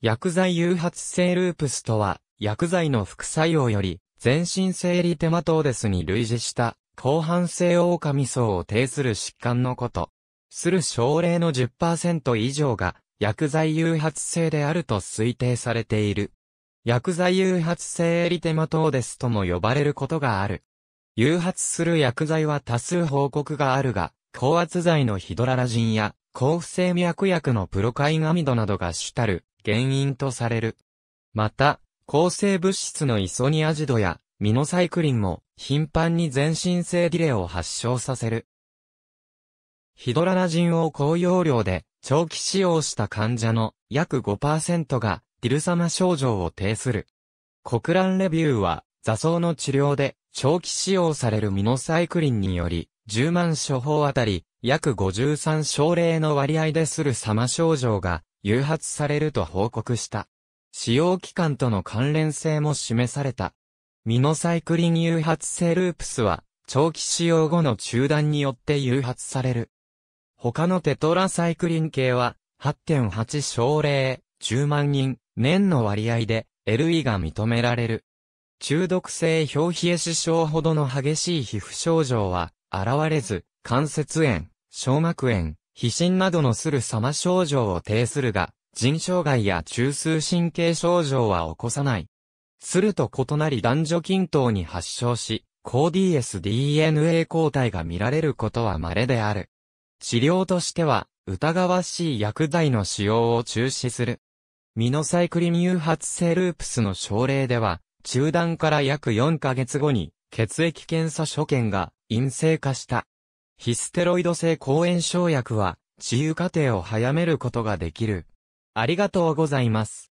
薬剤誘発性ループスとは、薬剤の副作用より、全身生理テマトーデスに類似した、広範性狼層を呈する疾患のこと。する症例の10%以上が、薬剤誘発性であると推定されている。薬剤誘発性エリテマトーデスとも呼ばれることがある。誘発する薬剤は多数報告があるが、高圧剤のヒドララジンや抗不整脈薬のプロカインアミドなどが主たる原因とされる。また、抗生物質のイソニアジドやミノサイクリンも頻繁に全身性ディレを発症させる。ヒドラナジンを高容量で長期使用した患者の約5%がディルサマ症状を呈する。国蘭レビューは、座草の治療で長期使用されるミノサイクリンにより、10万処方あたり約53症例の割合でする様症状が誘発されると報告した。使用期間との関連性も示された。ミノサイクリン誘発性ループスは、長期使用後の中断によって誘発される。他のテトラサイクリン系は、8.8症例、10万人、年の割合で、LE が認められる。中毒性表皮エ死症ほどの激しい皮膚症状は、現れず、関節炎、小膜炎、皮疹などのする様症状を呈するが、腎障害や中枢神経症状は起こさない。すると異なり男女均等に発症し、高 DSDNA 抗体が見られることは稀である。治療としては、疑わしい薬剤の使用を中止する。ミノサイクリン誘発性ループスの症例では、中断から約4ヶ月後に、血液検査所見が陰性化した。ヒステロイド性抗炎症薬は治癒過程を早めることができる。ありがとうございます。